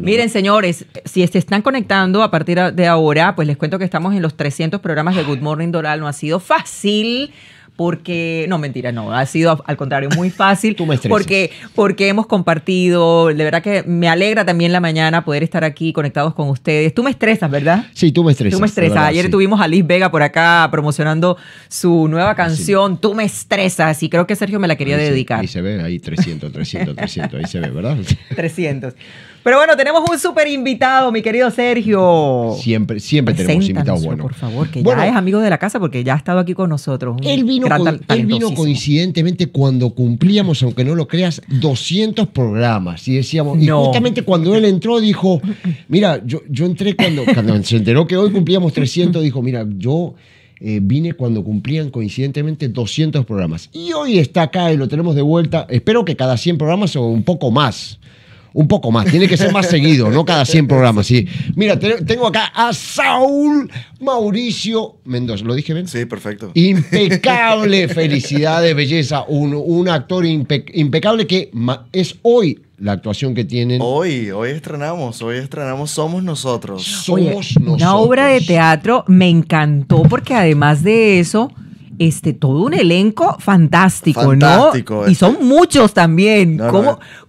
Miren, señores, si se están conectando a partir de ahora, pues les cuento que estamos en los 300 programas de Good Morning Doral. No ha sido fácil porque, no, mentira, no, ha sido al contrario muy fácil Tú me porque, porque hemos compartido, de verdad que me alegra también la mañana poder estar aquí conectados con ustedes. Tú me estresas, ¿verdad? Sí, tú me estresas. Tú me estresas. Ayer tuvimos a Liz Vega por acá promocionando su nueva ah, canción, Tú me estresas, y creo que Sergio me la quería dedicar. ahí se ve, ahí 300, 300, 300, ahí se ve, ¿verdad? 300. Pero bueno, tenemos un súper invitado, mi querido Sergio. Siempre, siempre tenemos invitados buenos. Por favor, que ya es amigo de la casa porque ya ha estado aquí con nosotros. Él vino, coincidentemente cuando cumplíamos, aunque no lo creas, 200 programas. Y decíamos, y justamente cuando él entró dijo, mira, yo, entré cuando, se enteró que hoy cumplíamos 300, dijo, mira, yo... Eh, vine cuando cumplían coincidentemente 200 programas. Y hoy está acá y lo tenemos de vuelta, espero que cada 100 programas o un poco más un poco más. Tiene que ser más seguido, no cada 100 programas. Sí. Mira, tengo acá a Saúl Mauricio Mendoza. ¿Lo dije bien? Sí, perfecto. Impecable, de belleza. Un, actor impecable que es hoy la actuación que tienen. Hoy, hoy estrenamos, hoy estrenamos Somos Nosotros. Somos Nosotros. Una obra de teatro me encantó porque además de eso este, todo un elenco fantástico, ¿no? Y son este. muchos también. Eh.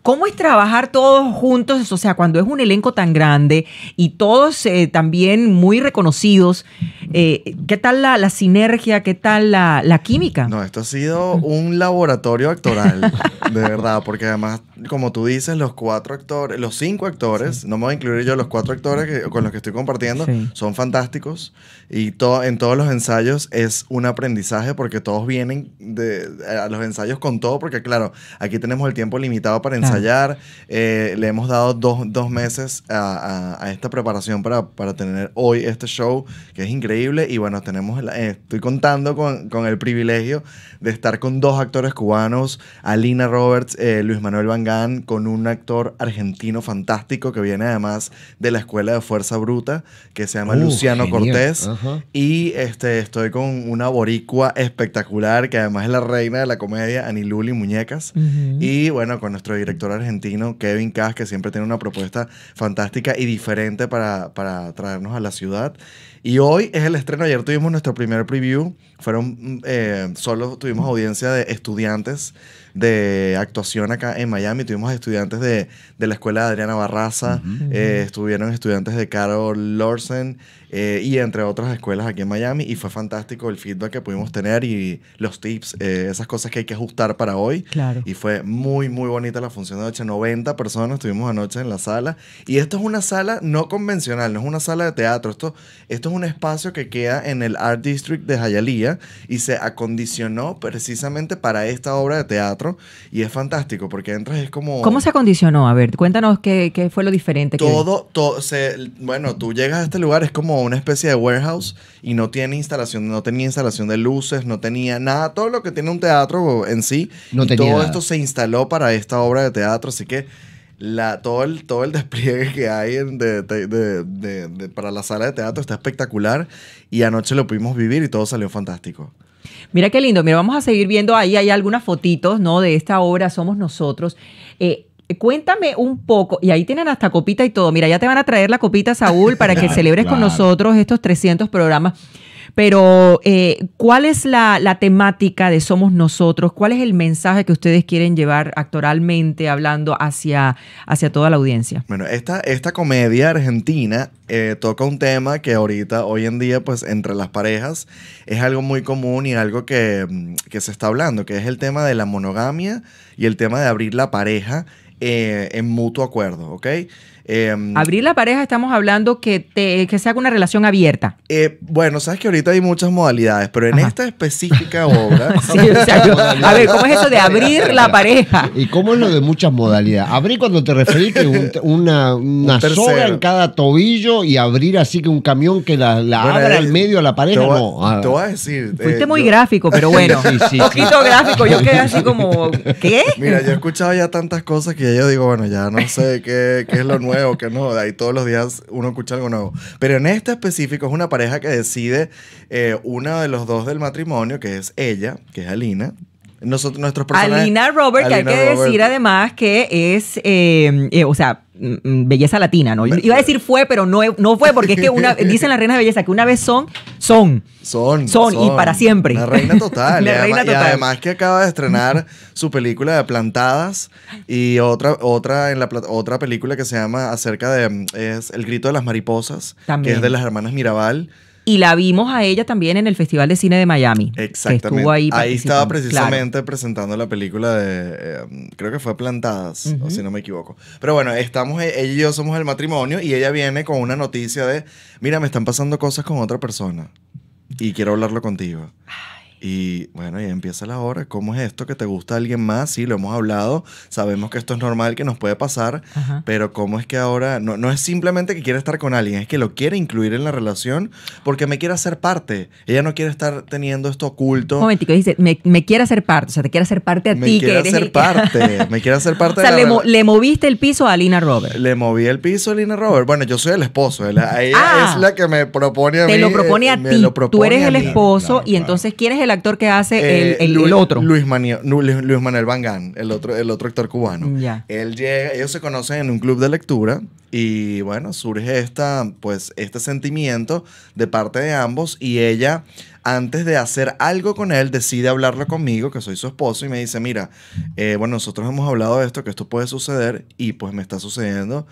¿Cómo, es trabajar todos juntos? O sea, cuando es un elenco tan grande y todos eh, también muy reconocidos, eh, ¿qué tal la, sinergia? ¿Qué tal la, química? No, esto ha sido un laboratorio actoral, de verdad, porque además, como tú dices, los cuatro actores, los cinco actores, no me voy a incluir yo, los cuatro actores con los que estoy compartiendo, son fantásticos y todo en todos los ensayos es un aprendizaje porque todos vienen de, a los ensayos con todo, porque claro, aquí tenemos el tiempo limitado para ensayar, eh, le hemos dado dos, dos meses a, esta preparación para, para tener hoy este show, que es increíble, y bueno, tenemos, eh, estoy contando con, con, el privilegio de estar con dos actores cubanos, Alina Roberts, eh, Luis Manuel Vangán, con un actor argentino fantástico que viene además de la Escuela de Fuerza Bruta, que se llama uh, Luciano Cortés, y este, estoy con una boricua, espectacular, que además es la reina de la comedia, Aniluli Muñecas. Y bueno, con nuestro director argentino, Kevin Kass, que siempre tiene una propuesta fantástica y diferente para, para traernos a la ciudad. Y hoy es el estreno, ayer tuvimos nuestro primer preview fueron, mm, eh, solo tuvimos audiencia de estudiantes de actuación acá en Miami, tuvimos estudiantes de, de la escuela de Adriana Barraza, eh, estuvieron estudiantes de Carol Lorsen eh, y entre otras escuelas aquí en Miami y fue fantástico el feedback que pudimos tener y los tips, esas cosas que hay que ajustar para hoy. Claro. Y fue muy, muy bonita la función de noche, 90 personas estuvimos anoche en la sala y esto es una sala no convencional, no es una sala de teatro, esto, esto es un espacio que queda en el Art District de Hialeah y se acondicionó precisamente para esta obra de teatro y es fantástico porque entras es como... ¿Cómo se acondicionó? A ver, cuéntanos qué, fue lo diferente. Todo, todo bueno, tú llegas a este lugar, es como una especie de warehouse y no tiene instalación, no tenía instalación de luces, no tenía nada, todo lo que tiene un teatro en sí. No todo esto se instaló para esta obra de teatro, así que la, todo, el, todo el despliegue que hay para la sala de teatro está espectacular y anoche lo pudimos vivir y todo salió fantástico. Mira qué lindo, mira, vamos a seguir viendo ahí, hay algunas fotitos, ¿no? De esta obra, Somos Nosotros. Eh, cuéntame un poco, y ahí tienen hasta copita y todo. Mira, ya te van a traer la copita, Saúl, para que celebres con nosotros estos 300 programas. Pero, eh, ¿cuál es la, temática de Somos Nosotros? ¿Cuál es el mensaje que ustedes quieren llevar actoralmente hablando hacia, hacia toda la audiencia? Bueno, esta, comedia argentina eh, toca un tema que ahorita, hoy en día, pues entre las parejas es algo muy común y algo que, mm, se está hablando, que es el tema de la monogamia y el tema de abrir la pareja eh, en mutuo acuerdo, ¿ok? Em, abrir la pareja, estamos hablando que, te, que se haga una relación abierta. Eh, bueno, sabes que ahorita hay muchas modalidades, pero en esta específica obra. a ver, ¿cómo es eso de abrir la pareja? ¿Y cómo es lo de muchas modalidades? Abrir cuando te referiste que una, una soga en cada tobillo y abrir así que un camión que la, abra eh, al medio a la pareja. No, no, ah. te voy a decir. Eh, Fuiste muy gráfico, pero bueno. Sí, sí, poquito gráfico, yo quedé así como, ¿qué? Mira, yo he escuchado ya tantas cosas que yo digo, bueno, ya no sé qué es lo nuevo que no, de ahí todos los días uno escucha algo nuevo. Pero en este específico es una pareja que decide, eh, una de los dos del matrimonio, que es ella, que es Alina, nosotros, nuestros Alina Robert, que hay que decir además que es, eh, eh, o sea, mm, mm, belleza latina, ¿no? Iba a decir fue, pero no, no fue, porque es que una, dicen las reinas de belleza que una vez son, son. Son. Son, y para siempre. La reina total. además, que acaba de estrenar su película de Plantadas y otra, otra, en la, otra película que se llama acerca de mm, es El grito de las mariposas, que es de las hermanas Mirabal y la vimos a ella también en el Festival de Cine de Miami. Exactamente. estuvo ahí, ahí estaba precisamente presentando la película de, eh, creo que fue Plantadas, si no me equivoco. Pero bueno, estamos, eh, ella y yo somos el matrimonio y ella viene con una noticia de, mira, me están pasando cosas con otra persona y quiero hablarlo contigo. Y bueno, y empieza la hora. ¿Cómo es esto que te gusta alguien más? Sí, lo hemos hablado. Sabemos que esto es normal, que nos puede pasar. Pero ¿cómo es que ahora no, no es simplemente que quiere estar con alguien, es que lo quiere incluir en la relación porque me quiere hacer parte. Ella no quiere estar teniendo esto oculto. Un momentico, dice, me, me quiere hacer parte. O sea, te quiere hacer parte a me ti. Quiere hacer parte, me quiere hacer parte. O sea, le, le, moviste el piso a Lina Robert. Le moví el piso a Lina Robert. Bueno, yo soy el esposo. Ella, ah, es la que me propone a mí. Te lo eh, propone a ti. Tú eres el esposo y entonces quieres el actor que hace el, eh, otro. Luis, Luis, Manuel Bangán, el otro, el otro actor cubano. Él llega, ellos se conocen en un club de lectura y bueno, surge esta, pues, este sentimiento de parte de ambos y ella, antes de hacer algo con él, decide hablarlo conmigo, que soy su esposo, y me dice, mira, eh, bueno, nosotros hemos hablado de esto, que esto puede suceder y pues me está sucediendo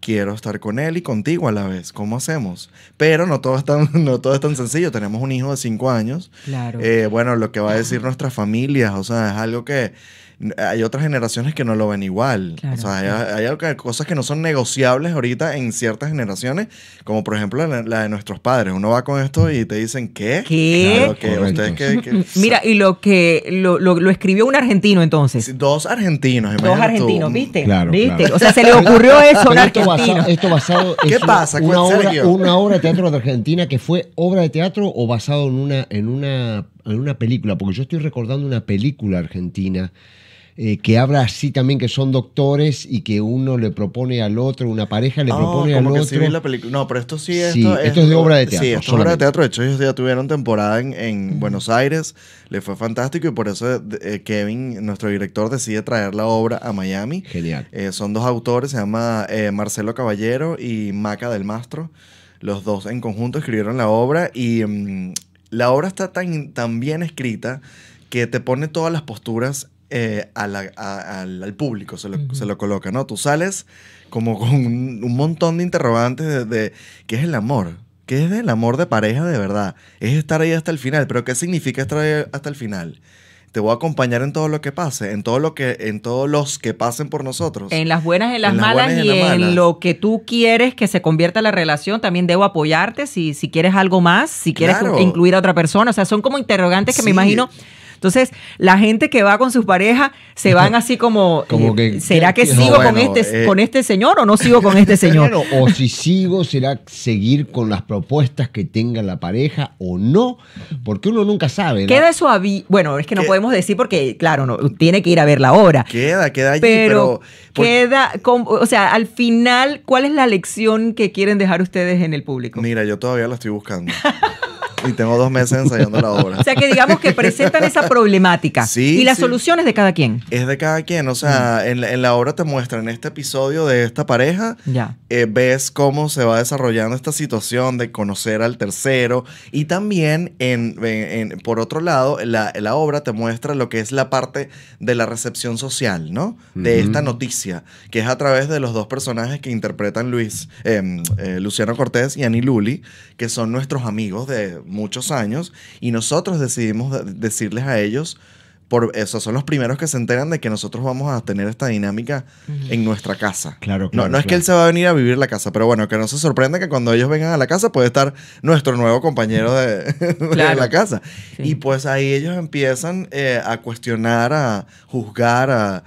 quiero estar con él y contigo a la vez. ¿Cómo hacemos? Pero no todo es tan, no todo es tan sencillo. Tenemos un hijo de cinco años. Claro. Eh, bueno, lo que va a decir nuestras familias, o sea, es algo que hay otras generaciones que no lo ven igual. o sea, hay, cosas que no son negociables ahorita en ciertas generaciones, como por ejemplo la, de nuestros padres. Uno va con esto y te dicen, ¿qué? ¿Qué? Mira, y lo que lo, lo, escribió un argentino entonces. Dos argentinos, Dos argentinos, ¿viste? ¿viste? O sea, se le ocurrió eso a un Basado, ¿Qué pasa? Una obra, una obra de teatro de Argentina que fue obra de teatro o basado en una, en una, en una película, porque yo estoy recordando una película argentina eh, que habla así también, que son doctores y que uno le propone al otro, una pareja le propone al otro. la película. No, pero esto sí, es, esto es de obra de teatro. Sí, es obra de teatro. De hecho, ellos ya tuvieron temporada en, Buenos Aires, le fue fantástico y por eso eh, Kevin, nuestro director, decide traer la obra a Miami. Genial. Eh, son dos autores, se llama Marcelo Caballero y Maca del Mastro. Los dos en conjunto escribieron la obra y mm, la obra está tan, tan bien escrita que te pone todas las posturas eh, al, público, se lo, se lo, coloca, ¿no? Tú sales como con un, montón de interrogantes de, qué es el amor, qué es el amor de pareja de verdad, es estar ahí hasta el final, pero ¿qué significa estar ahí hasta el final? Te voy a acompañar en todo lo que pase, en todo lo que, en todos los que pasen por nosotros. En las buenas, en las, malas y en, lo que tú quieres que se convierta la relación, también debo apoyarte si, si quieres algo más, si quieres incluir a otra persona. O sea, son como interrogantes que me imagino entonces, la gente que va con sus parejas se van así como, eh, ¿será que, sigo con, este, eh, con este señor o no sigo con este señor? o si sigo, será seguir con las propuestas que tenga la pareja o no, porque uno nunca sabe. Queda eso Bueno, es que no podemos decir porque, claro, no, tiene que ir a ver la hora Queda, queda ahí, pero... queda, o sea, al final, ¿cuál es la lección que quieren dejar ustedes en el público? Mira, yo todavía la estoy buscando. y tengo dos meses ensayando la obra. O sea que digamos que presentan esa problemática. Y las soluciones de cada quien. Es de cada quien. O sea, mm. en, la obra te muestra en este episodio de esta pareja. Ya. Eh, ves cómo se va desarrollando esta situación de conocer al tercero. Y también, en, por otro lado, la, la, obra te muestra lo que es la parte de la recepción social, ¿no? De esta noticia, que es a través de los dos personajes que interpretan Luis, em, eh, Luciano Cortés y Ani Luli, que son nuestros amigos de muchos años y nosotros decidimos decirles a ellos por eso son los primeros que se enteran de que nosotros vamos a tener esta dinámica en nuestra casa. Claro, No, no es que él se va a venir a vivir la casa, pero bueno, que no se sorprenda que cuando ellos vengan a la casa puede estar nuestro nuevo compañero de, la casa. Y pues ahí ellos empiezan eh, a cuestionar, a juzgar, a,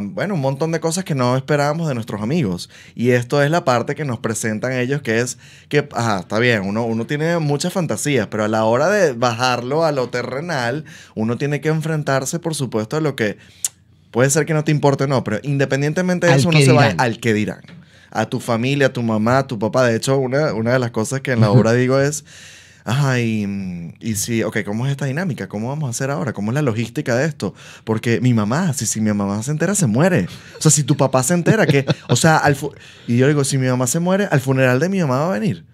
bueno, un montón de cosas que no esperábamos de nuestros amigos. Y esto es la parte que nos presentan ellos, que es que, ajá, está bien, uno, uno tiene muchas fantasías, pero a la hora de bajarlo a lo terrenal, uno tiene que enfrentar por supuesto, a lo que puede ser que no te importe, no, pero independientemente de eso, uno se va al que dirán. A tu familia, a tu mamá, a tu papá. De hecho, una, una de las cosas que en la obra digo es. Ay, mm, y si, ok, ¿cómo es esta dinámica? ¿Cómo vamos a hacer ahora? ¿Cómo es la logística de esto? Porque mi mamá, si, si mi mamá se entera, se muere. O sea, si tu papá se entera, que, o sea, y yo digo, si mi mamá se muere, al funeral de mi mamá va a venir.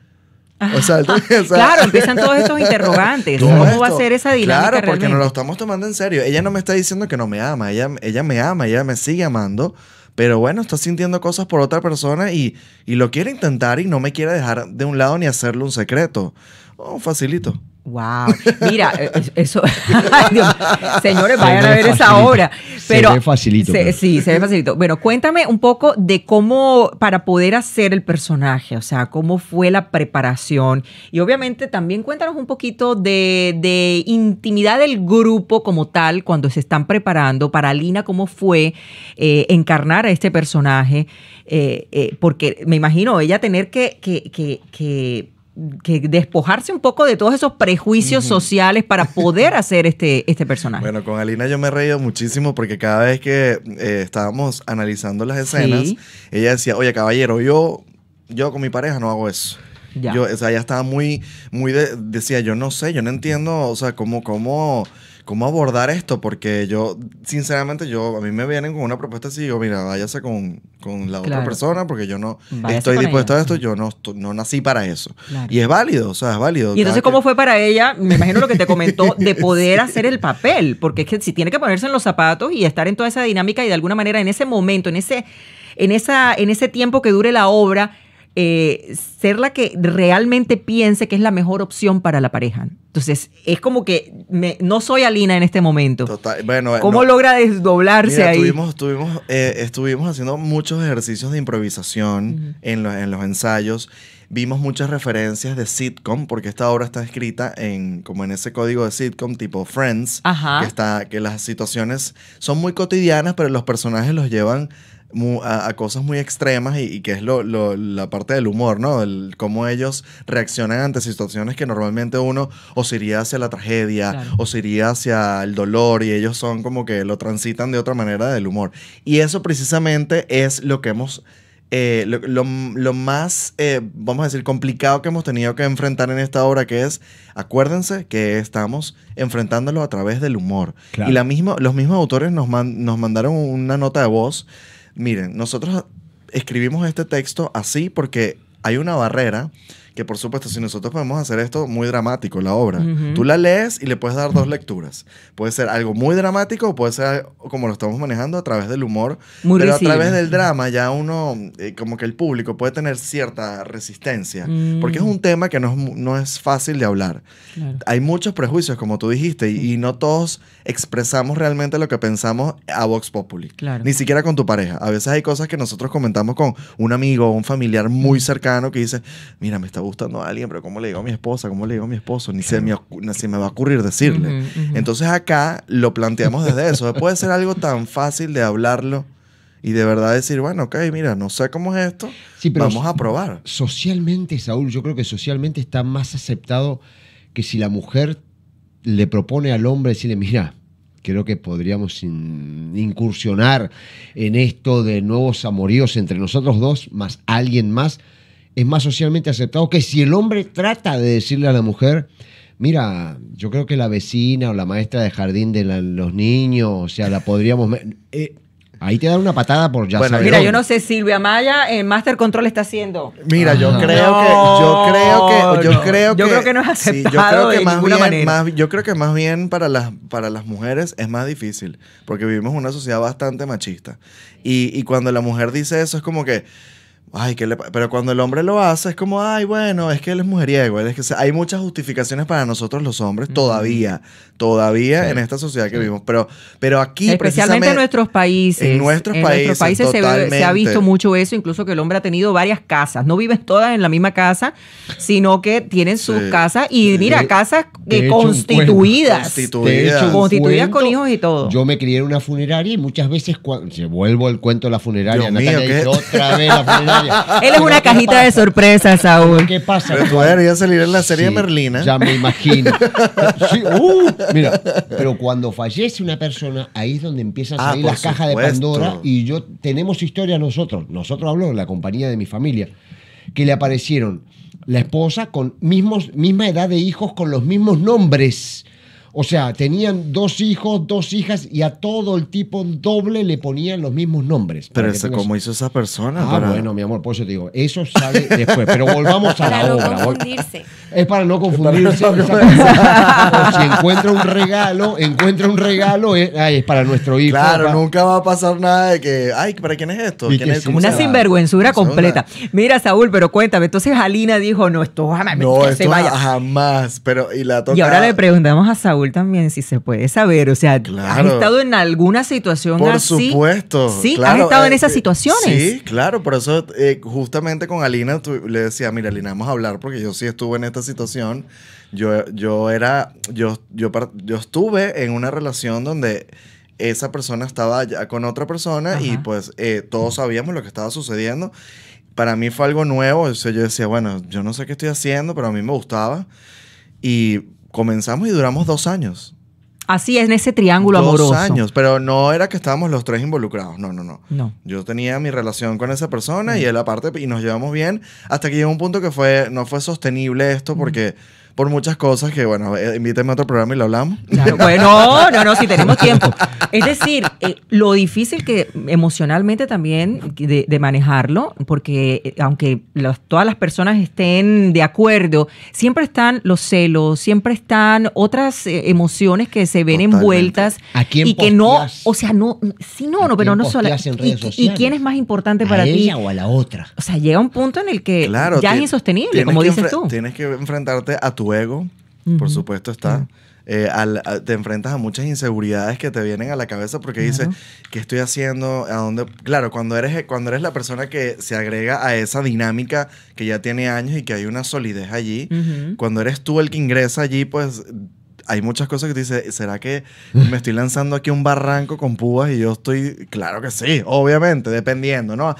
claro, empiezan todos esos interrogantes. ¿Cómo va a ser esa dinámica? Claro, porque no nos lo estamos tomando en serio. Ella no me está diciendo que no me ama, ella, ella me ama, ella me sigue amando. Pero bueno, está sintiendo cosas por otra persona y, y lo quiere intentar y no me quiere dejar de un lado ni hacerle un secreto. Oh, facilito. Wow, mira, eh, eso, señores, vayan a ver esa obra. se ve facilito. Sí, se ve facilito. Bueno, cuéntame un poco de cómo, para poder hacer el personaje, o sea, cómo fue la preparación. Y obviamente también cuéntanos un poquito de, intimidad del grupo como tal, cuando se están preparando. Para Lina, cómo fue eh, encarnar a este personaje, eh, porque me imagino ella tener que despojarse un poco de todos esos prejuicios sociales para poder hacer este, este personaje. Bueno, con Alina yo me he reído muchísimo porque cada vez que eh, estábamos analizando las escenas, ella decía, oye caballero, yo, yo con mi pareja no hago eso. Yo, o sea, ella estaba muy, muy, decía, yo no sé, yo no entiendo, o sea, cómo, cómo cómo abordar esto, porque yo, sinceramente, yo a mí me vienen con una propuesta así, digo, mira, váyase con, con la otra persona, porque yo no estoy dispuesto a esto, mm. yo no, no nací para eso. Y es válido, o sea, es válido. Y entonces, ¿cómo fue para ella? Me imagino lo que te comentó, de poder hacer el papel, porque es que si tiene que ponerse en los zapatos y estar en toda esa dinámica y de alguna manera en ese momento, en ese, en esa, en ese tiempo que dure la obra, eh, ser la que realmente piense que es la mejor opción para la pareja. Entonces, es como que no soy Alina en este momento. Total, bueno, eh, ¿Cómo logra desdoblarse ahí? Eh, estuvimos haciendo muchos ejercicios de improvisación en, los, en los ensayos vimos muchas referencias de sitcom, porque esta obra está escrita en, como en ese código de sitcom tipo Friends, Ajá. Que, está, que las situaciones son muy cotidianas, pero los personajes los llevan a, cosas muy extremas y, que es lo, la parte del humor, ¿no? El, cómo ellos reaccionan ante situaciones que normalmente uno o iría hacia la tragedia o iría hacia el dolor y ellos son como que lo transitan de otra manera del humor. Y eso precisamente es lo que hemos... Eh, lo, más, eh, vamos a decir, complicado que hemos tenido que enfrentar en esta obra, que es, acuérdense que estamos enfrentándolo a través del humor. Y la misma, los mismos autores nos, nos mandaron una nota de voz miren, nosotros escribimos este texto así porque hay una barrera que por supuesto, si nosotros podemos hacer esto muy dramático, la obra, tú la lees y le puedes dar dos lecturas. Puede ser algo muy dramático o puede ser como lo estamos manejando a través del humor, pero a través del drama ya uno, eh, como que el público puede tener cierta resistencia, mm. porque es un tema que no es, no es fácil de hablar. Hay muchos prejuicios, como tú dijiste, y, no todos expresamos realmente lo que pensamos a Vox Populi, ni siquiera con tu pareja. A veces hay cosas que nosotros comentamos con un amigo o un familiar muy mm. cercano que dice, mira, me está gustando a alguien, pero ¿cómo le digo a mi esposa? ¿Cómo le digo a mi esposo? Ni, se, me, se me va a ocurrir decirle. Entonces acá lo planteamos desde eso. Puede ser algo tan fácil de hablarlo y de verdad decir, bueno, ok, mira, no sé cómo es esto, sí, pero vamos a probar. Socialmente, Saúl, yo creo que socialmente está más aceptado que si la mujer le propone al hombre decirle, mira, creo que podríamos incursionar en esto de nuevos amoríos entre nosotros dos, más alguien más, es más socialmente aceptado que si el hombre trata de decirle a la mujer, mira, yo creo que la vecina o la maestra de jardín de los niños, o sea, la podríamos... Eh, ahí te dan una patada por ya bueno, Mira, yo no sé, Silvia Maya eh, Master Control está haciendo. Mira, yo ah. creo que yo creo que yo no. creo que es aceptado yo creo que más bien, yo creo que más bien para las para las mujeres es más difícil porque vivimos una sociedad bastante machista y, y cuando la mujer dice eso es como que ay, pero cuando el hombre lo hace es como, ay, bueno, es que él es mujeriego, es que hay muchas justificaciones para nosotros los hombres todavía, todavía en esta sociedad que vivimos, pero pero aquí especialmente en nuestros países, en nuestros en países, nuestros países se, ha visto mucho eso, incluso que el hombre ha tenido varias casas, no viven todas en la misma casa, sino que tienen sus casas y mira, casas eh, constituidas, constituidas, constituidas con hijos y todo. Yo me crié en una funeraria y muchas veces cuando, vuelvo al cuento de la funeraria, Natalia, otra vez la funeraria él es una cajita de sorpresas, Saúl. ¿Qué pasa? Pero salir en la serie de Merlina. Ya me imagino. Uh, mira, pero cuando fallece una persona, ahí es donde empiezan a ah, salir las cajas de Pandora y yo tenemos historia nosotros, nosotros hablo la compañía de mi familia, que le aparecieron la esposa con mismos, misma edad de hijos, con los mismos nombres. O sea, tenían dos hijos, dos hijas y a todo el tipo doble le ponían los mismos nombres. Pero eso, ¿cómo hizo esa persona? Ah, bueno, mi amor, por eso te digo, eso sale después. Pero volvamos a la para obra. Es para no confundirse. si encuentra un regalo, encuentra un regalo, es, para nuestro hijo. Claro, nunca va a pasar nada de que, ay, ¿para quién es esto? es? una sinvergüenzura completa. Mira, Saúl, pero cuéntame. Entonces Alina dijo, no, esto jamás, no, esto vaya. jamás. Pero, y, la y ahora le preguntamos a Saúl también, si se puede saber. O sea, claro. ¿has estado en alguna situación por así? Por supuesto. Sí, claro, ¿has estado en eh, esas situaciones? Sí, claro. Por eso, eh, justamente con Alina, le decía, mira, Alina, vamos a hablar porque yo sí estuve en esta situación. Yo, yo era, yo, yo, yo estuve en una relación donde esa persona estaba ya con otra persona y pues eh, todos sabíamos lo que estaba sucediendo. Para mí fue algo nuevo, o yo decía, bueno, yo no sé qué estoy haciendo, pero a mí me gustaba. Y comenzamos y duramos dos años. Así es, en ese triángulo amoroso. Dos años, pero no era que estábamos los tres involucrados, no, no, no. Yo tenía mi relación con esa persona mm. y él aparte, y nos llevamos bien, hasta que llegó un punto que fue, no fue sostenible esto porque... Mm por muchas cosas que, bueno, eh, invíteme a otro programa y lo hablamos. bueno, no, no, si tenemos tiempo. Es decir, eh, lo difícil que emocionalmente también de, manejarlo, porque eh, aunque todas las personas estén de acuerdo, siempre están los celos, siempre están otras emociones que se ven envueltas ¿A y que no, o sea, no, sí, no, no, pero no solo. Y, quién es más importante para ella ti? o la otra? O sea, llega un punto en el que ya es insostenible, como dices tú. Tienes que enfrentarte a tu luego por supuesto está. Eh, te enfrentas a muchas inseguridades que te vienen a la cabeza porque dices, ¿qué estoy haciendo? ¿A dónde? Claro, cuando eres, eh, cuando eres la persona que se agrega a esa dinámica que ya tiene años y que hay una solidez allí, cuando eres tú el que ingresa allí, pues hay muchas cosas que te dices, ¿será que me estoy lanzando aquí un barranco con púas y yo estoy, claro que sí, obviamente, dependiendo, ¿no?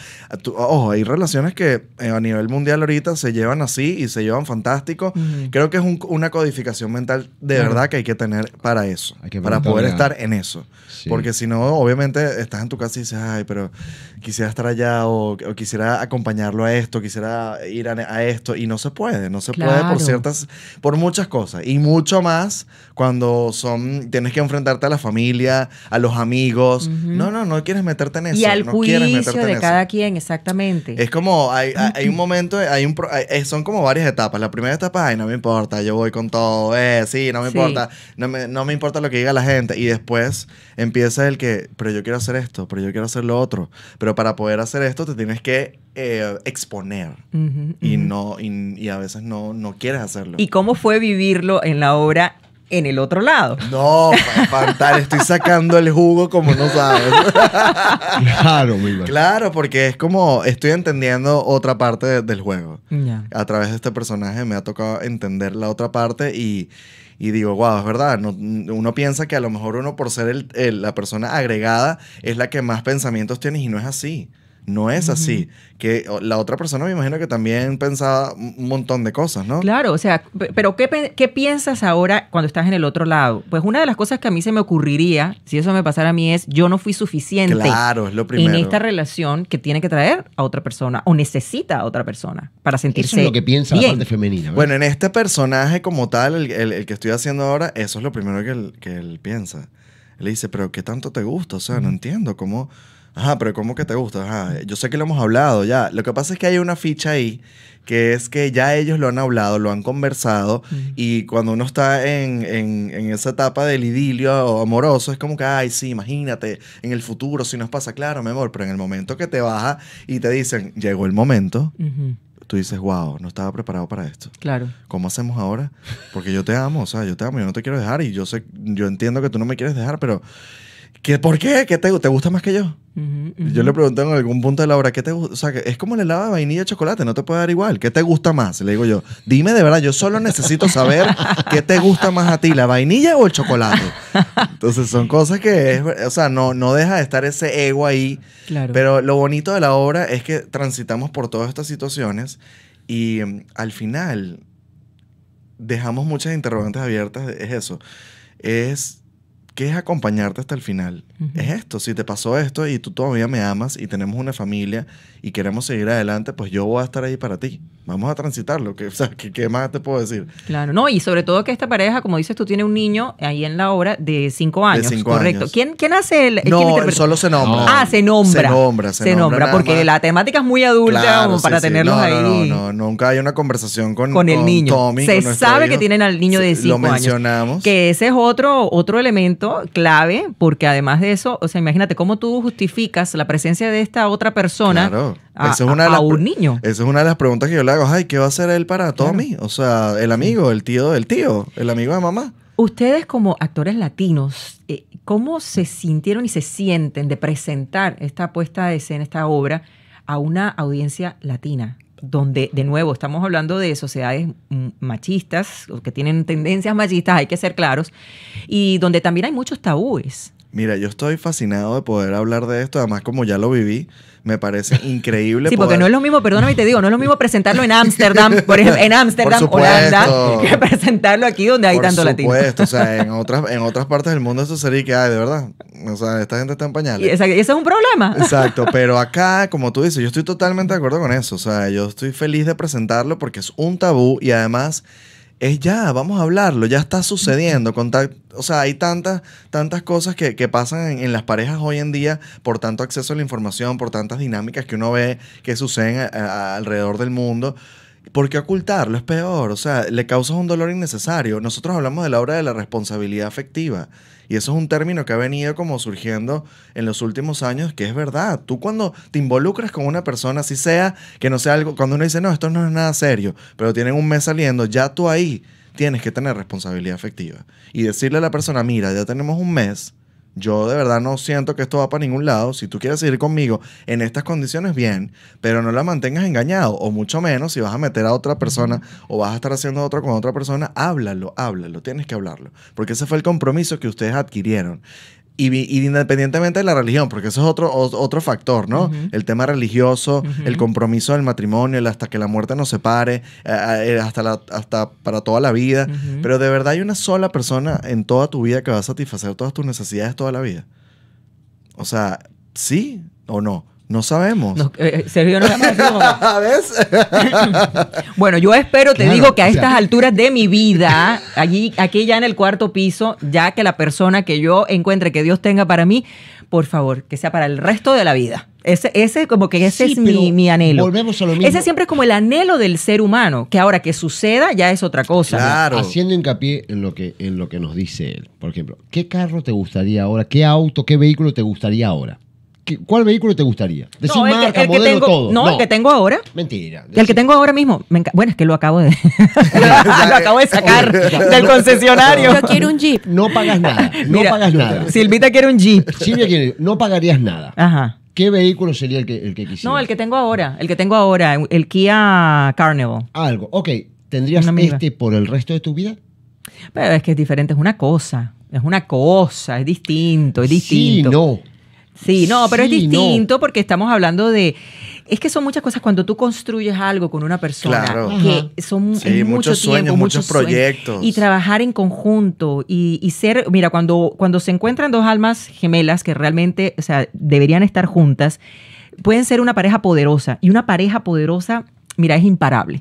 Ojo, hay relaciones que eh, a nivel mundial ahorita se llevan así y se llevan fantástico. Creo que es una codificación mental de verdad que hay que tener para eso, para poder estar en eso. Porque si no, obviamente estás en tu casa y dices, ay, pero quisiera estar allá o, quisiera acompañarlo a esto, quisiera ir a, esto y no se puede, no se puede por ciertas, por muchas cosas y mucho más cuando son, tienes que enfrentarte a la familia, a los amigos. No, no, no quieres meterte en eso. Y al juicio de cada quien, exactamente. Es como, hay, un momento, hay un, eh, son como varias etapas. La primera etapa, ay, no me importa, yo voy con todo, eh, sí, no me importa, no me, importa lo que diga la gente. Y después empieza el que, pero yo quiero hacer esto, pero yo quiero hacer lo otro. Pero para poder hacer esto, te tienes que eh, exponer y no a veces no, no quieres hacerlo. ¿Y cómo fue vivirlo en la obra en el otro lado. No, faltar. estoy sacando el jugo como no sabes. claro, Claro, porque es como estoy entendiendo otra parte del juego. A través de este personaje me ha tocado entender la otra parte y, digo, wow, es verdad. No, uno piensa que a lo mejor uno por ser el, la persona agregada es la que más pensamientos tiene y no es así no es así. Que la otra persona me imagino que también pensaba un montón de cosas, ¿no? Claro, o sea, pero ¿qué, ¿qué, piensas ahora cuando estás en el otro lado? Pues una de las cosas que a mí se me ocurriría, si eso me pasara a mí, es yo no fui suficiente. Claro, es lo primero. En esta relación que tiene que traer a otra persona o necesita a otra persona para sentirse. Eso es lo que piensa bien. la parte femenina. Bueno, en este personaje como tal, el, el, que estoy haciendo ahora, eso es lo primero que él, que él piensa. Él dice, pero ¿qué tanto te gusta? O sea, no entiendo cómo Ajá, pero ¿cómo que te gusta? Ajá, yo sé que lo hemos hablado ya. Lo que pasa es que hay una ficha ahí que es que ya ellos lo han hablado, lo han conversado y cuando uno está en, esa etapa del idilio amoroso es como que, ay, sí, imagínate, en el futuro si nos pasa, claro, mi amor, pero en el momento que te baja y te dicen, llegó el momento, tú dices, wow, no estaba preparado para esto. Claro. ¿Cómo hacemos ahora? Porque yo te amo, o sea, yo te amo, yo no te quiero dejar y yo sé, yo entiendo que tú no me quieres dejar, pero ¿Qué te, te gusta más que yo? Yo le pregunté en algún punto de la obra, ¿qué te gusta? O sea, es como el lava de vainilla y chocolate, no te puede dar igual. ¿Qué te gusta más? Le digo yo, dime de verdad, yo solo necesito saber qué te gusta más a ti, la vainilla o el chocolate. Entonces son cosas que, o sea, no, no deja de estar ese ego ahí. Pero lo bonito de la obra es que transitamos por todas estas situaciones y mm, al final dejamos muchas interrogantes abiertas. Es eso. Es que es acompañarte hasta el final es esto. Si te pasó esto y tú todavía me amas y tenemos una familia y queremos seguir adelante, pues yo voy a estar ahí para ti. Vamos a transitarlo. Que, ¿qué, más te puedo decir? Claro, no, y sobre todo que esta pareja, como dices, tú tienes un niño ahí en la obra de cinco años. correcto. Años. ¿Quién, ¿Quién hace el.? No, solo se nombra. Ah, se nombra. Se nombra, se, nombra. porque la temática es muy adulta para tenerlos ahí. No, no, no, nunca hay una conversación con, el niño. se sabe que tienen al niño de cinco años. Lo mencionamos. que ese es otro, otro elemento clave, porque además de eso, o sea, imagínate cómo tú justificas la presencia de esta otra persona a, un niño. Esa es una de las preguntas que yo le hago, ay, ¿qué va a hacer él para Tommy? O sea, el amigo, el tío del tío, el amigo de mamá. Ustedes como actores latinos, eh, ¿cómo se sintieron y se sienten de presentar esta puesta de escena, esta obra, a una audiencia latina? donde, de nuevo, estamos hablando de sociedades mm, machistas, que tienen tendencias machistas, hay que ser claros, y donde también hay muchos tabúes. Mira, yo estoy fascinado de poder hablar de esto, además como ya lo viví, me parece increíble. Sí, porque no es lo mismo, perdóname y te digo, no es lo mismo presentarlo en Ámsterdam, por ejemplo, en Ámsterdam, Holanda, que presentarlo aquí donde hay tanto latino. Por supuesto, o sea, en otras, en otras partes del mundo eso sería que, hay, de verdad, o sea, esta gente está en pañales. Y ese es un problema. Exacto, pero acá, como tú dices, yo estoy totalmente de acuerdo con eso, o sea, yo estoy feliz de presentarlo porque es un tabú y además es ya, vamos a hablarlo, ya está sucediendo, con o sea, hay tantas, tantas cosas que, pasan en, las parejas hoy en día por tanto acceso a la información, por tantas dinámicas que uno ve que suceden alrededor del mundo. ¿Por qué ocultarlo? Es peor, o sea, le causas un dolor innecesario. Nosotros hablamos de la obra de la responsabilidad afectiva. Y eso es un término que ha venido como surgiendo en los últimos años, que es verdad. Tú cuando te involucras con una persona, si sea, que no sea algo, cuando uno dice, no, esto no es nada serio, pero tienen un mes saliendo, ya tú ahí tienes que tener responsabilidad efectiva Y decirle a la persona, mira, ya tenemos un mes, yo de verdad no siento que esto va para ningún lado. Si tú quieres seguir conmigo en estas condiciones, bien, pero no la mantengas engañado, o mucho menos si vas a meter a otra persona o vas a estar haciendo otro con otra persona, háblalo, háblalo, tienes que hablarlo, porque ese fue el compromiso que ustedes adquirieron y, independientemente de la religión, porque eso es otro, otro factor, ¿no? El tema religioso, el compromiso del matrimonio, hasta que la muerte nos separe, eh, eh, hasta, hasta para toda la vida. Pero de verdad hay una sola persona en toda tu vida que va a satisfacer todas tus necesidades toda la vida. O sea, sí o no. No sabemos. No, eh, eh, Sergio no bueno, yo espero, te digo que a estas alturas de mi vida, allí, aquí ya en el cuarto piso, ya que la persona que yo encuentre que Dios tenga para mí, por favor, que sea para el resto de la vida. Ese, ese como que ese es mi, anhelo. Volvemos a lo mismo. Ese siempre es como el anhelo del ser humano, que ahora que suceda ya es otra cosa. Claro. Haciendo hincapié en lo que, en lo que nos dice él. Por ejemplo, ¿qué carro te gustaría ahora? ¿Qué auto, qué vehículo te gustaría ahora? ¿Cuál vehículo te gustaría? Decir no, el marca, que, modelo, tengo, todo. No, el que tengo ahora. Mentira. El que tengo ahora mismo. bueno, es que lo acabo de. lo acabo de sacar del concesionario. Yo quiero un Jeep. No pagas nada. No pagas nada. Silvita quiere un Jeep. Silvia quiere. No pagarías nada. Ajá. ¿Qué vehículo sería el que, el que quisieras? No, el que tengo ahora. El que tengo ahora. El Kia Carnival. Algo. Ok. ¿Tendrías este por el resto de tu vida? Pero es que es diferente. Es una cosa. Es una cosa. Es distinto. Es distinto. Sí, no. Sí, no, pero es distinto porque estamos hablando de... Es que son muchas cosas cuando tú construyes algo con una persona, que son muchos sueños, muchos, proyectos. y trabajar en conjunto y, ser, mira, cuando, cuando se encuentran dos almas gemelas que realmente, o sea, deberían estar juntas, pueden ser una pareja poderosa. Y una pareja poderosa, mira, es imparable.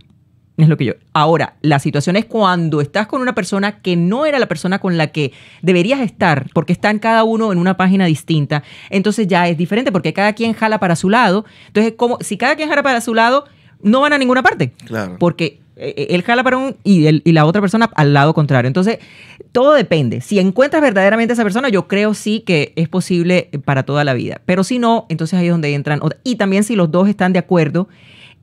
Es lo que yo. Ahora, la situación es cuando estás con una persona que no era la persona con la que deberías estar, porque están cada uno en una página distinta, entonces ya es diferente, porque cada quien jala para su lado. Entonces, como si cada quien jala para su lado, no van a ninguna parte. Claro. Porque eh, eh, él jala para un y, y la otra persona al lado contrario. Entonces, todo depende. Si encuentras verdaderamente a esa persona, yo creo sí que es posible para toda la vida. Pero si no, entonces ahí es donde entran. Y también si los dos están de acuerdo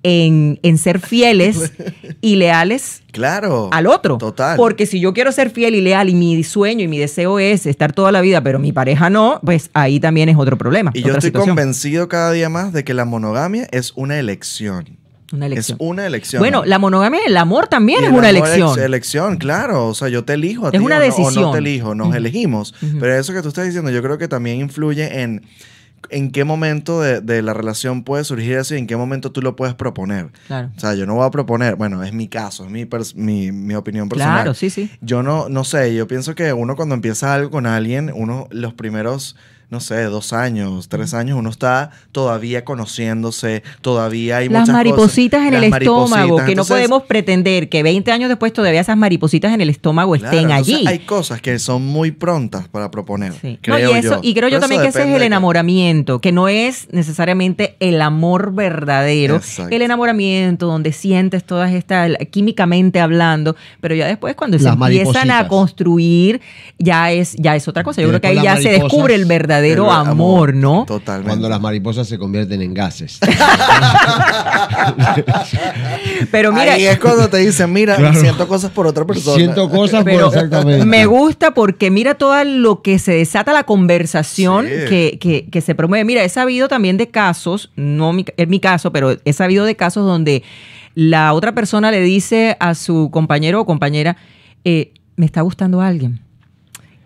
en, ser fieles y leales claro, al otro. Total. Porque si yo quiero ser fiel y leal y mi sueño y mi deseo es estar toda la vida, pero mi pareja no, pues ahí también es otro problema. Y yo estoy convencido cada día más de que la monogamia es una elección. Una elección. Es una elección. Bueno, la monogamia, el amor también es una elección. Es elección, claro. O sea, yo te elijo a ti. una decisión. No, te elijo, nos elegimos. Pero eso que tú estás diciendo, yo creo que también influye en en qué momento de, la relación puede surgir eso y en qué momento tú lo puedes proponer. O sea, yo no voy a proponer, bueno, es mi caso, es mi, mi, mi, opinión personal. Claro, sí, sí. Yo no, no sé, yo pienso que uno cuando empieza algo con alguien, uno los primeros no sé, dos años, tres años, uno está todavía conociéndose, todavía hay las maripositas en el estómago, que no podemos pretender que 20 años después todavía esas maripositas en el estómago estén allí. Hay cosas que son muy prontas para proponer. y, creo yo también que ese es el enamoramiento, que no es necesariamente el amor verdadero, el enamoramiento donde sientes todas estas, químicamente hablando, pero ya después cuando se empiezan a construir, ya es, ya es otra cosa. Yo creo que ahí ya se descubre el verdadero amor, ¿no? Totalmente. Cuando las mariposas se convierten en gases. pero mira. Y es cuando te dicen, mira, siento cosas por otra persona. Siento cosas por exactamente. Me gusta porque mira todo lo que se desata la conversación que, se promueve. Mira, he sabido también de casos, no mi, mi caso, pero he sabido de casos donde la otra persona le dice a su compañero o compañera, eh, me está gustando alguien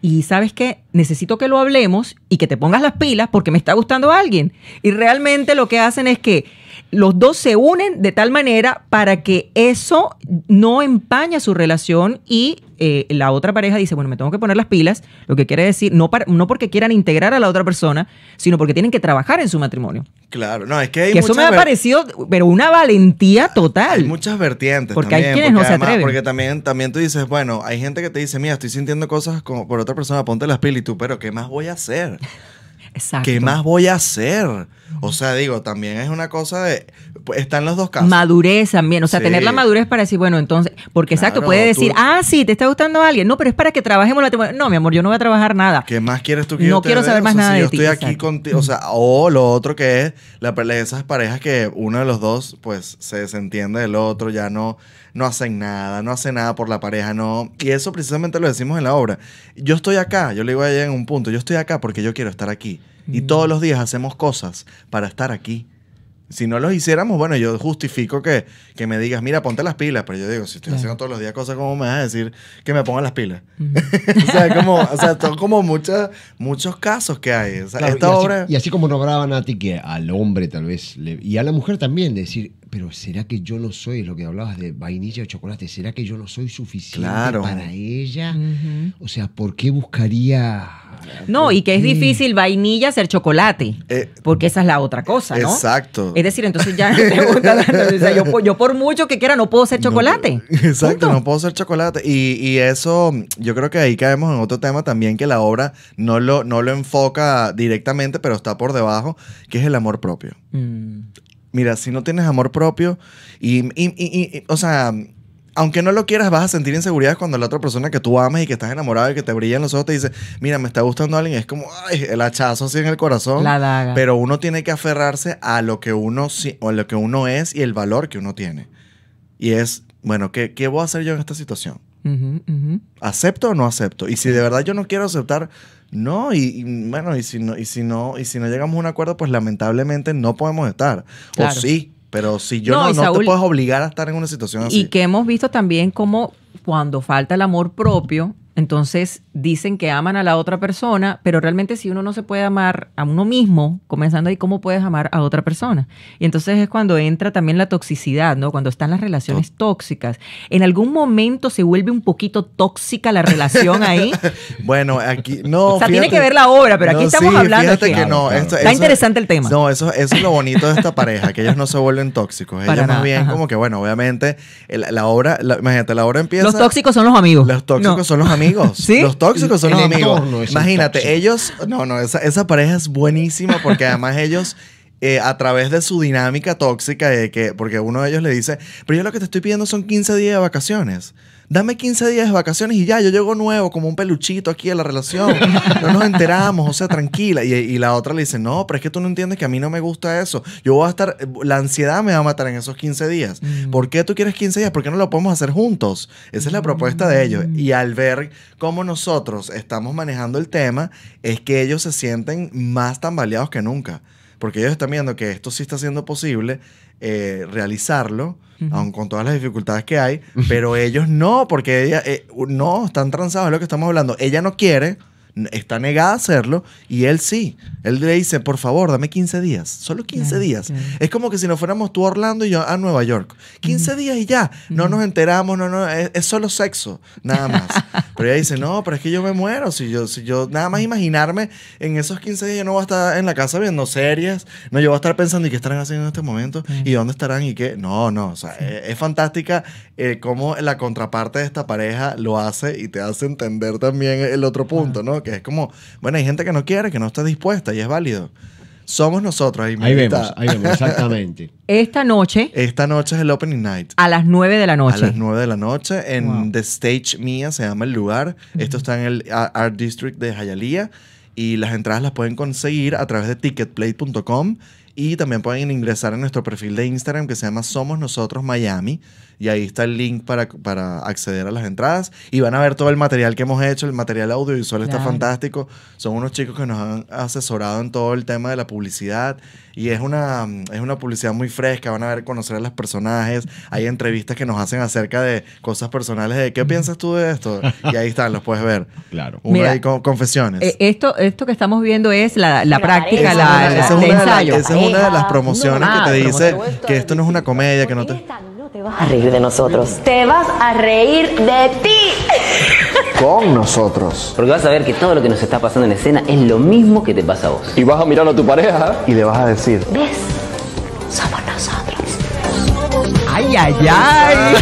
y sabes que necesito que lo hablemos y que te pongas las pilas porque me está gustando alguien. Y realmente lo que hacen es que los dos se unen de tal manera para que eso no empaña su relación y eh, la otra pareja dice, bueno, me tengo que poner las pilas, lo que quiere decir, no, no porque quieran integrar a la otra persona, sino porque tienen que trabajar en su matrimonio. Claro, no, es que hay que Eso me ha parecido, pero una valentía total. Hay muchas vertientes. Porque hay quienes no se atreven. Porque también, también tú dices, bueno, hay gente que te dice, mira, estoy sintiendo cosas como por otra persona, ponte las pilas y tú, pero ¿qué más voy a hacer? ¿Qué más voy a hacer? O sea, digo, también es una cosa de. Pues, están los dos casos. Madurez también. O sea, tener la madurez para decir, bueno, entonces. Porque exacto, puede decir, ah, sí, te está gustando alguien. No, pero es para que trabajemos la temporada. No, mi amor, yo no voy a trabajar nada. ¿Qué más quieres tú que No yo te quiero saber más nada de yo aquí O sea, o lo otro que es la pelea de esas parejas que uno de los dos, pues, se desentiende del otro, ya no no hacen nada, no hacen nada por la pareja, no. Y eso precisamente lo decimos en la obra. Yo estoy acá, yo le digo a ella en un punto, yo estoy acá porque yo quiero estar aquí. Y mm. todos los días hacemos cosas para estar aquí. Si no los hiciéramos, bueno, yo justifico que, que, me digas, mira, ponte las pilas. Pero yo digo, si estoy haciendo todos los días cosas, ¿cómo me vas a decir que me ponga las pilas? o sea, como, son como muchos casos que hay. esta y, obra... así, y así como nombraban a ti, que al hombre tal vez, le, y a la mujer también, decir, pero ¿será que yo no soy, lo que hablabas de vainilla o chocolate, ¿será que yo no soy suficiente para ella? O sea, ¿por qué buscaría... No, y que es difícil vainilla ser chocolate, eh, porque esa es la otra cosa, ¿no? Exacto. Es decir, entonces ya yo, por mucho que quiera no puedo ser chocolate. exacto, no puedo ser chocolate. Y, eso, yo creo que ahí caemos en otro tema también que la obra no lo, no lo enfoca directamente, pero está por debajo, que es el amor propio. Mm mira, si no tienes amor propio y, o sea, aunque no lo quieras, vas a sentir inseguridad cuando la otra persona que tú amas y que estás enamorada y que te brilla en los ojos te dice, mira, me está gustando alguien. Es como, el hachazo así en el corazón. La daga. Pero uno tiene que aferrarse a lo que uno, o lo que uno es y el valor que uno tiene. Y es, bueno, ¿qué, qué voy a hacer yo en esta situación? ¿Acepto o no acepto? Y si de verdad yo no quiero aceptar, no, y, bueno, y si no, y si no, y si no llegamos a un acuerdo, pues lamentablemente no podemos estar. O sí, pero si yo no, te puedes obligar a estar en una situación así. Y que hemos visto también como cuando falta el amor propio, entonces dicen que aman a la otra persona, pero realmente si uno no se puede amar a uno mismo, comenzando ahí, ¿cómo puedes amar a otra persona? Y entonces es cuando entra también la toxicidad, ¿no? Cuando están las relaciones tóxicas. ¿En algún momento se vuelve un poquito tóxica la relación ahí? bueno, aquí no. O sea, tiene que ver la obra, pero aquí estamos hablando. Fíjate que, no, Está interesante el tema. No, eso, es lo bonito de esta pareja, que ellos no se vuelven tóxicos. Ellos más bien como que, bueno, obviamente, la, obra, imagínate, la obra empieza. Los tóxicos son los amigos. Los tóxicos son los amigos Los tóxicos son amigos. Imagínate, ellos. No, no, esa, pareja es buenísima porque además ellos. Eh, a través de su dinámica tóxica, de que, porque uno de ellos le dice, pero yo lo que te estoy pidiendo son 15 días de vacaciones dame 15 días de vacaciones y ya, yo llego nuevo como un peluchito aquí a la relación. No nos enteramos, o sea, tranquila. Y, la otra le dice, no, pero es que tú no entiendes que a mí no me gusta eso. Yo voy a estar, la ansiedad me va a matar en esos 15 días. Mm. ¿Por qué tú quieres 15 días? ¿Por qué no lo podemos hacer juntos? Esa es la propuesta de ellos. Mm. Y al ver cómo nosotros estamos manejando el tema, es que ellos se sienten más tambaleados que nunca porque ellos están viendo que esto sí está siendo posible eh, realizarlo, aun con todas las dificultades que hay, pero ellos no, porque ella, eh, no, están transados, es lo que estamos hablando. Ella no quiere, está negada a hacerlo y él sí. Él le dice, por favor, dame 15 días, solo 15 días. Es como que si nos fuéramos tú a Orlando y yo a Nueva York. 15 días y ya, no nos enteramos, no, no, es, solo sexo, nada más. pero ella dice, no, pero es que yo me muero, si yo, si yo nada más imaginarme en esos 15 días yo no voy a estar en la casa viendo series, no, yo voy a estar pensando y qué estarán haciendo en este momento y dónde estarán y qué. No, no, o sea, e, es, fantástica eh, cómo la contraparte de esta pareja lo hace y te hace entender también el otro punto, ¿no? es como, bueno, hay gente que no quiere, que no está dispuesta y es válido. Somos nosotros. Ahí, vemos, ahí vemos, exactamente. Esta noche. Esta noche es el opening night. A las 9 de la noche. A las 9 de la noche en The Stage Mía, se llama el lugar. Esto está en el Art District de Hialeah y las entradas las pueden conseguir a través de ticketplate.com y también pueden ingresar a nuestro perfil de Instagram que se llama Somos Nosotros Miami y ahí está el link para, para acceder a las entradas y van a ver todo el material que hemos hecho, el material audiovisual está fantástico, son unos chicos que nos han asesorado en todo el tema de la publicidad y es una, es una publicidad muy fresca, van a ver conocer a los personajes, hay entrevistas que nos hacen acerca de cosas personales de qué piensas tú de esto y ahí están, los puedes ver. Claro. Una confesiones. Eh, esto, esto que estamos viendo es la, práctica, esa es una de las promociones que te ah, dice que esto no es una comedia, que no te te vas a reír de nosotros. Te vas a reír de ti. Con nosotros. Porque vas a ver que todo lo que nos está pasando en escena es lo mismo que te pasa a vos. Y vas a mirar a tu pareja y le vas a decir, ¿ves? Somos nosotros. ¡Ay, ay, ay!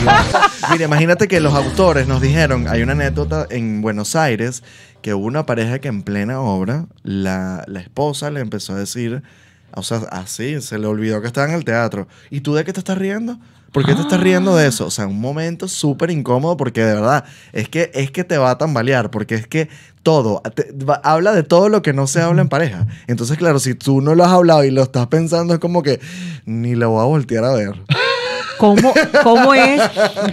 Mira, imagínate que los autores nos dijeron, hay una anécdota en Buenos Aires que hubo una pareja que en plena obra, la, la esposa le empezó a decir o sea, así, se le olvidó que estaba en el teatro. ¿Y tú de qué te estás riendo? ¿Por qué te estás riendo de eso? O sea, un momento súper incómodo porque de verdad es que, es que te va a tambalear, porque es que todo, habla de todo lo que no se habla en pareja. Entonces, claro, si tú no lo has hablado y lo estás pensando, es como que ni lo voy a voltear a ver. ¿Cómo, cómo, es,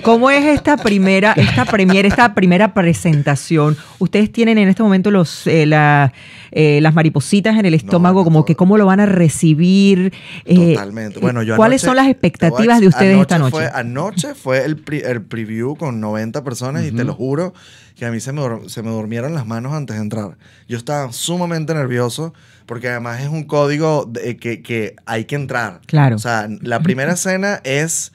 cómo es esta primera, esta premier esta primera presentación? Ustedes tienen en este momento los, eh, la, eh, las maripositas en el estómago, como que cómo lo van a recibir. Eh, Totalmente. Bueno, yo ¿Cuáles son las expectativas de ustedes esta noche? anoche fue el, el, preview con 90 personas y te lo juro que a mí se me, se me durmieron las manos antes de entrar. Yo estaba sumamente nervioso porque además es un código que, que, hay que entrar. Claro. O sea, la primera escena es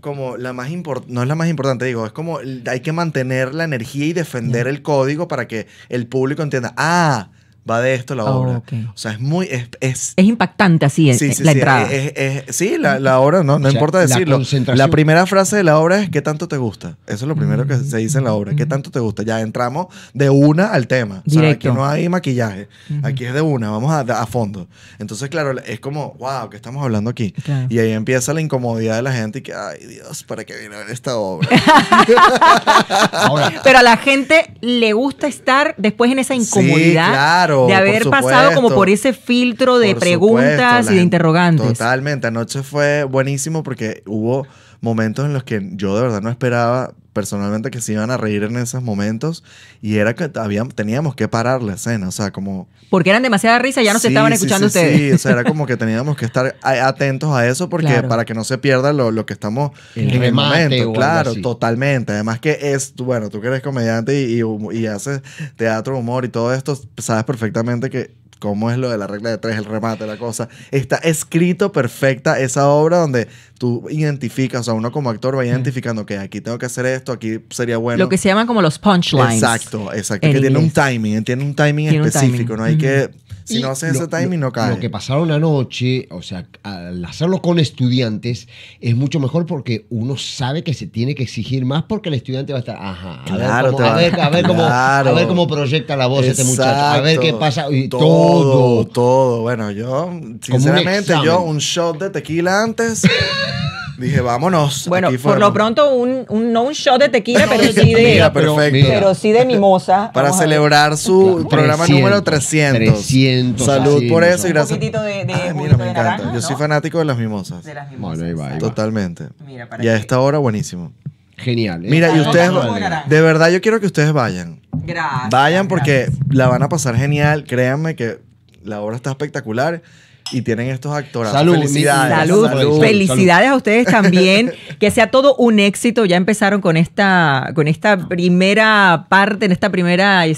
como la más importante, no es la más importante, digo, es como hay que mantener la energía y defender el código para que el público entienda, ah, va de esto la ah, obra. O sea, es muy... Es, impactante así eh, eh, la entrada. Es, sí, la, la, obra, no, no importa decirlo. La, primera frase de la obra es ¿qué tanto te gusta? Eso es lo primero que mm, se dice en la obra. ¿Qué mm. tanto te gusta? Ya entramos de una al tema. O aquí no hay maquillaje. Aquí es de una, vamos a, fondo. Entonces, claro, es como, wow, ¿qué estamos hablando aquí? Y ahí empieza la incomodidad de la gente y que, ay Dios, ¿para qué viene a ver esta obra? Pero a la gente le gusta estar después en esa incomodidad. claro. De haber pasado como por ese filtro de preguntas y de interrogantes. Totalmente. Anoche fue buenísimo porque hubo momentos en los que yo de verdad no esperaba personalmente que se iban a reír en esos momentos y era que teníamos que parar la escena, o sea, como... Porque eran demasiada risa, ya no se estaban escuchando ustedes. Sí, o sea, era como que teníamos que estar atentos a eso porque para que no se pierda lo, lo que estamos en el momento, claro, totalmente. Además que es, bueno, tú que eres comediante y, y haces teatro, humor y todo esto, sabes perfectamente que cómo es lo de la regla de tres, el remate, la cosa. Está escrito perfecta esa obra donde tú identificas, o sea, uno como actor va identificando que aquí tengo que hacer esto, aquí sería bueno. Lo que se llama como los punchlines. Exacto, exacto. Que tiene un timing, tiene un timing específico, no hay que si no haces ese timing, no cae. Lo que pasaron noche o sea, al hacerlo con estudiantes, es mucho mejor porque uno sabe que se tiene que exigir más porque el estudiante va a estar, ajá, a ver cómo, proyecta la voz este muchacho, a ver qué pasa. todo, todo. Bueno, yo, sinceramente, yo un shot de tequila antes. Dije, vámonos. Bueno, por lo pronto, un, no un shot de tequila, pero sí de. mimosas. mimosa. Para celebrar su programa número 300. 300. Salud por eso y gracias. Un poquitito de, de Yo soy fanático de las mimosas. De las mimosas. Totalmente. y a esta hora, buenísimo. Genial. ¿eh? Mira, y ustedes, de verdad yo quiero que ustedes vayan. Gracias. Vayan porque la van a pasar genial. Créanme que la hora está espectacular y tienen estos actores. felicidades. Felicidades a ustedes también. Que sea todo un éxito. Ya empezaron con esta, con esta primera parte, en esta primera em,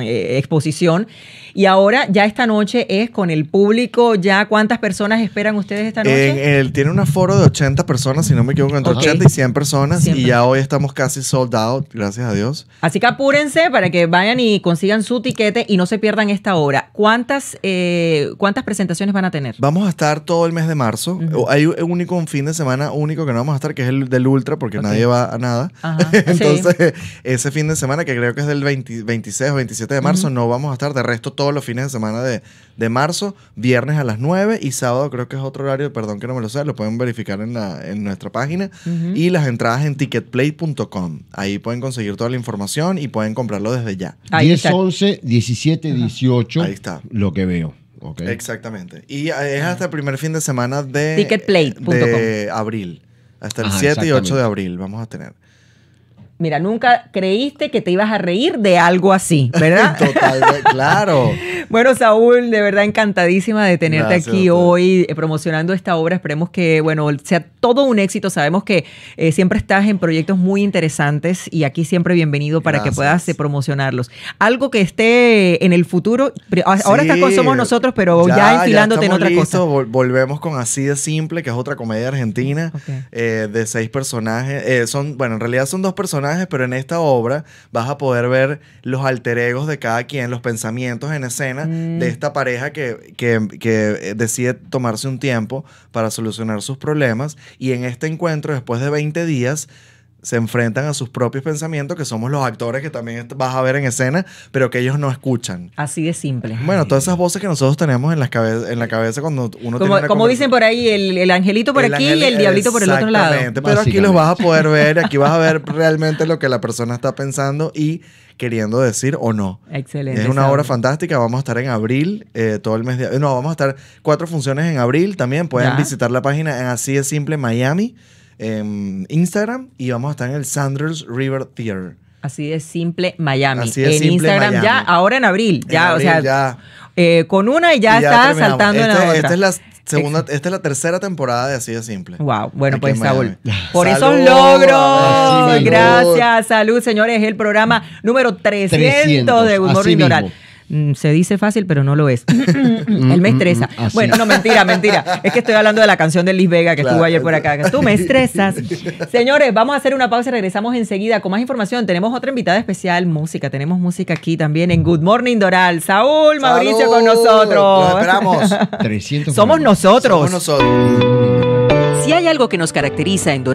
eh, exposición. Y ahora ya esta noche es con el público. ¿Ya cuántas personas esperan ustedes esta noche? tiene un aforo de 80 personas, si no me equivoco, entre 80 y 100 personas. y ya hoy estamos casi sold out, gracias a Dios. Así que apúrense para que vayan y consigan su tiquete y no se pierdan esta hora. ¿Cuántas, eh, cuántas presentaciones? van a tener? Vamos a estar todo el mes de marzo. Hay un único fin de semana único que no vamos a estar, que es el del Ultra, porque nadie va a nada. Entonces, ese fin de semana, que creo que es del 26 o 27 de marzo, no vamos a estar. De resto, todos los fines de semana de, marzo, viernes a las 9 y sábado creo que es otro horario, perdón que no me lo sé, lo pueden verificar en, la, nuestra página. Y las entradas en ticketplay.com. Ahí pueden conseguir toda la información y pueden comprarlo desde ya. Ahí 10, 11, 17, 18. Ahí está. Lo que veo. Exactamente. Y eh, es hasta el primer fin de semana de, eh, de abril. Hasta el 7 y 8 de abril vamos a tener. Mira, nunca creíste que te ibas a reír de algo así, ¿verdad? claro. Bueno, Saúl, de verdad encantadísima de tenerte aquí hoy eh, promocionando esta obra. Esperemos que, bueno, sea todo un éxito. Sabemos que eh, siempre estás en proyectos muy interesantes y aquí siempre bienvenido para que puedas eh, promocionarlos. Algo que esté en el futuro, ahora estás Somos Nosotros, pero ya, en otra cosa. volvemos con Así de Simple, que es otra comedia argentina de seis personajes. son, bueno, en realidad son dos personajes, pero en esta obra vas a poder ver los alter egos de cada quien, los pensamientos en escena Mm. de esta pareja que, que, eh, decide tomarse un tiempo para solucionar sus problemas y en este encuentro, después de 20 días, se enfrentan a sus propios pensamientos, que somos los actores que también vas a ver en escena, pero que ellos no escuchan. Así de simple. Bueno, todas esas voces que nosotros tenemos en, las en la cabeza cuando uno como, Como dicen por ahí, el, angelito por aquí y el diablito por el otro lado. Exactamente, pero aquí los vas a poder ver, aquí vas a ver realmente lo que la persona está pensando y queriendo decir o no. Excelente. Es una obra fantástica. Vamos a estar en abril, eh, todo el mes de No, vamos a estar cuatro funciones en abril también. Pueden visitar la página en Así de Simple Miami, en Instagram, y vamos a estar en el Sanders River Theater. Así de simple Miami. Así en Instagram ya, ahora en abril, ya, o sea, ya. Eh, con una y ya, está saltando en la este, otra. Esta es la segunda, esta es la tercera temporada de Así de Simple. Wow, bueno, pues Saúl, por esos logros, gracias, salud, señores, el programa número 300, de Humor Vitoral. Mm, se dice fácil, pero no lo es. Mm, mm, Él me estresa. Bueno, no, mentira, mentira. Es que estoy hablando de la canción de Liz Vega que estuvo ayer por acá. Tú me estresas. Señores, vamos a hacer una pausa y regresamos enseguida con más información. Tenemos otra invitada especial, música. Tenemos música aquí también en Good Morning Doral. Saúl Mauricio con nosotros. esperamos. Somos nosotros. Somos nosotros. Si hay algo que nos caracteriza en Doral,